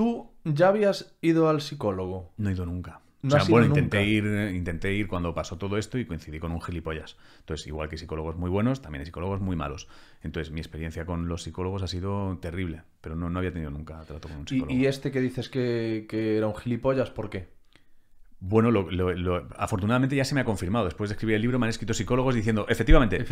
Tú ya habías ido al psicólogo. No he ido nunca. No o sea, bueno, intenté ir, eh, intenté ir cuando pasó todo esto y coincidí con un gilipollas. Entonces, igual que psicólogos muy buenos, también hay psicólogos muy malos. Entonces, mi experiencia con los psicólogos ha sido terrible, pero no, había tenido nunca trato con un psicólogo. ¿Y, este que dices que, que, era un gilipollas, por qué? Bueno, afortunadamente ya se me ha confirmado. Después de escribir el libro me han escrito psicólogos diciendo, efectivamente,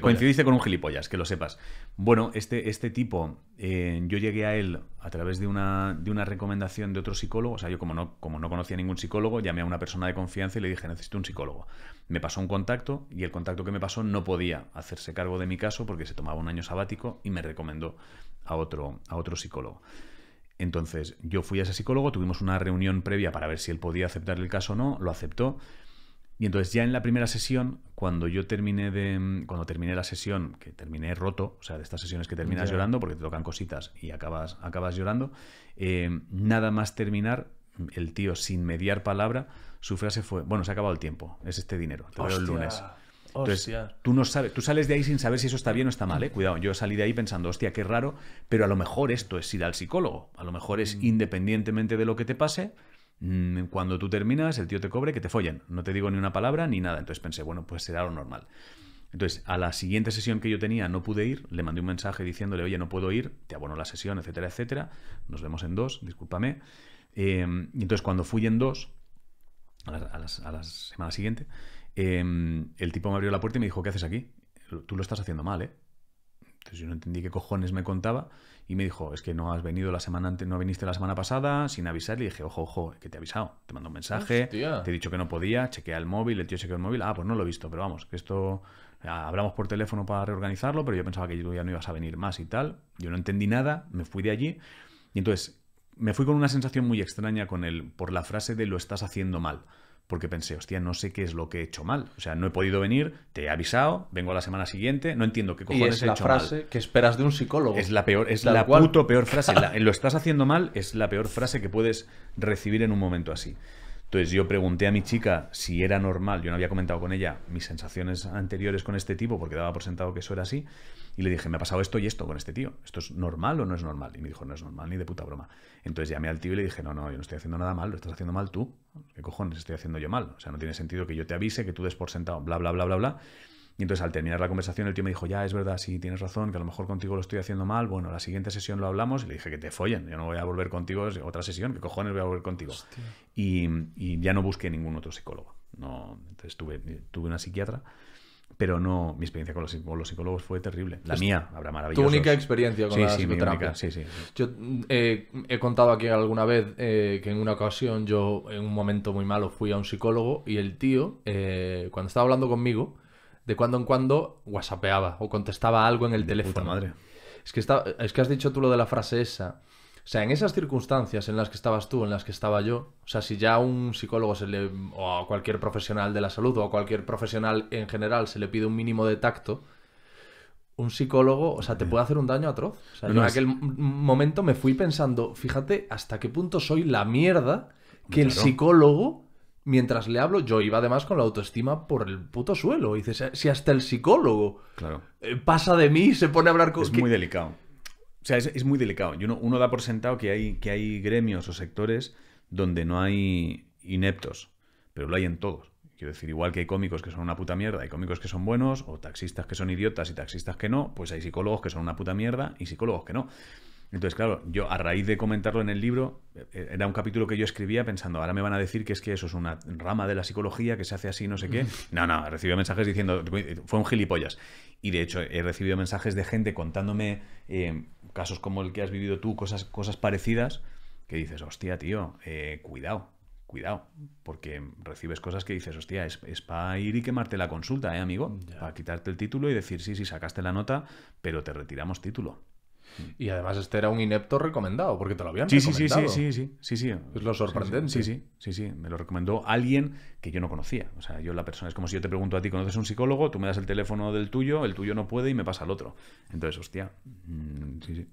coincidiste con un gilipollas, que lo sepas. Bueno, este, este tipo, eh, yo llegué a él a través de una, de una recomendación de otro psicólogo. O sea, yo como no, como no conocía ningún psicólogo, llamé a una persona de confianza y le dije, necesito un psicólogo. Me pasó un contacto y el contacto que me pasó no podía hacerse cargo de mi caso porque se tomaba un año sabático y me recomendó a otro, a otro psicólogo. Entonces, yo fui a ese psicólogo, tuvimos una reunión previa para ver si él podía aceptar el caso o no, lo aceptó. Y entonces ya en la primera sesión, cuando yo terminé de cuando terminé la sesión, que terminé roto, o sea, de estas sesiones que terminas llorando porque te tocan cositas y acabas acabas llorando, eh, nada más terminar el tío sin mediar palabra, su frase fue, bueno, se ha acabado el tiempo, es este dinero, te el lunes tú, no sabes, tú sales de ahí sin saber si eso está bien o está mal. ¿eh? Cuidado, yo salí de ahí pensando, hostia, qué raro, pero a lo mejor esto es ir al psicólogo. A lo mejor es mm. independientemente de lo que te pase, mm, cuando tú terminas, el tío te cobre que te follen. No te digo ni una palabra ni nada. Entonces pensé, bueno, pues será lo normal. Entonces, a la siguiente sesión que yo tenía no pude ir, le mandé un mensaje diciéndole, oye, no puedo ir, te abono la sesión, etcétera, etcétera. Nos vemos en dos, discúlpame. Eh, y entonces, cuando fui en dos, a la semana siguiente, Em, el tipo me abrió la puerta y me dijo, ¿qué haces aquí? Tú lo estás haciendo mal, ¿eh? Entonces yo no entendí qué cojones me contaba y me dijo, es que no has venido la semana antes, no viniste la semana pasada sin avisar. Y dije, ojo, ojo, que te he avisado. Te mando un mensaje, te he dicho que no podía, chequea el móvil, el tío chequeó el móvil. Ah, pues no lo he visto, pero vamos, que esto... Ah, hablamos por teléfono para reorganizarlo, pero yo pensaba que tú ya no ibas a venir más y tal. Yo no entendí nada, me fui de allí. Y entonces me fui con una sensación muy extraña con el, por la frase de lo estás haciendo mal porque pensé, hostia, no sé qué es lo que he hecho mal. O sea, no he podido venir, te he avisado, vengo a la semana siguiente, no entiendo qué cojones y es la frase que esperas de un psicólogo. Es la peor, es la puto peor frase. lo estás haciendo mal, es la peor frase que puedes recibir en un momento así. Entonces yo pregunté a mi chica si era normal, yo no había comentado con ella mis sensaciones anteriores con este tipo porque daba por sentado que eso era así, y le dije, me ha pasado esto y esto con este tío, ¿esto es normal o no es normal? Y me dijo, no es normal ni de puta broma. Entonces llamé al tío y le dije, no, no, yo no estoy haciendo nada mal, lo estás haciendo mal tú, ¿qué cojones estoy haciendo yo mal? O sea, no tiene sentido que yo te avise, que tú des por sentado, bla, bla, bla, bla, bla. Y entonces al terminar la conversación el tío me dijo, ya es verdad, sí, tienes razón, que a lo mejor contigo lo estoy haciendo mal, bueno, la siguiente sesión lo hablamos y le dije que te follen, yo no voy a volver contigo, es otra sesión, que cojones voy a volver contigo. Y, ya no busqué ningún otro psicólogo. No, entonces tuve, tuve una psiquiatra pero no, mi experiencia con los, psicólogos fue terrible. La mía, habrá maravilloso. Tu única experiencia con sí, la sí, sí, sí, Yo eh, he contado aquí alguna vez eh, que en una ocasión yo, en un momento muy malo, fui a un psicólogo y el tío, eh, cuando estaba hablando conmigo, de cuando en cuando whatsappeaba o contestaba algo en el teléfono. madre. Es que, es que has dicho tú lo de la frase esa. O sea, en esas circunstancias en las que estabas tú, en las que estaba yo, o sea, si ya a un psicólogo se le, o a cualquier profesional de la salud o a cualquier profesional en general se le pide un mínimo de tacto, un psicólogo, o sea, te puede hacer un daño atroz. O en aquel momento me fui pensando, fíjate hasta qué punto soy la mierda que el psicólogo mientras le hablo, yo iba además con la autoestima por el puto suelo. dices, si hasta el psicólogo claro. Eh, pasa de mí y se pone a hablar con... Es muy delicado. O sea, es, muy delicado. uno, da por sentado que hay, que hay gremios o sectores donde no hay ineptos, pero lo hay en todos. Quiero decir, igual que hay cómicos que son una puta mierda, hay cómicos que son buenos, o taxistas que son idiotas y taxistas que no, pues hay psicólogos que son una puta mierda y psicólogos que no. Entonces, claro, yo a raíz de comentarlo en el libro, eh, era un capítulo que yo escribía pensando, ahora me van a decir que es que eso es una rama de la psicología que se hace así, no sé qué. No, no, recibí mensajes diciendo, fue un gilipollas. Y de hecho, he recibido mensajes de gente contándome eh, casos como el que has vivido tú, cosas, cosas parecidas, que dices, hostia, tío, eh, cuidado, cuidado, porque recibes cosas que dices, hostia, es, es para ir y quemarte la consulta, ¿eh, amigo? Para quitarte el título y decir, sí, sí, sacaste la nota, pero te retiramos título. Y además este era un inepto recomendado, porque te lo habían sí, Sí, sí, sí, sí, sí, sí, Es lo sorprendente. Sí, sí, sí, sí, me lo recomendó alguien que yo no conocía. O sea, yo la persona, es como si yo te pregunto a ti, ¿conoces un psicólogo? Tú me das el teléfono del tuyo, el tuyo no puede y me pasa al otro. Entonces, hostia, mm, sí, sí.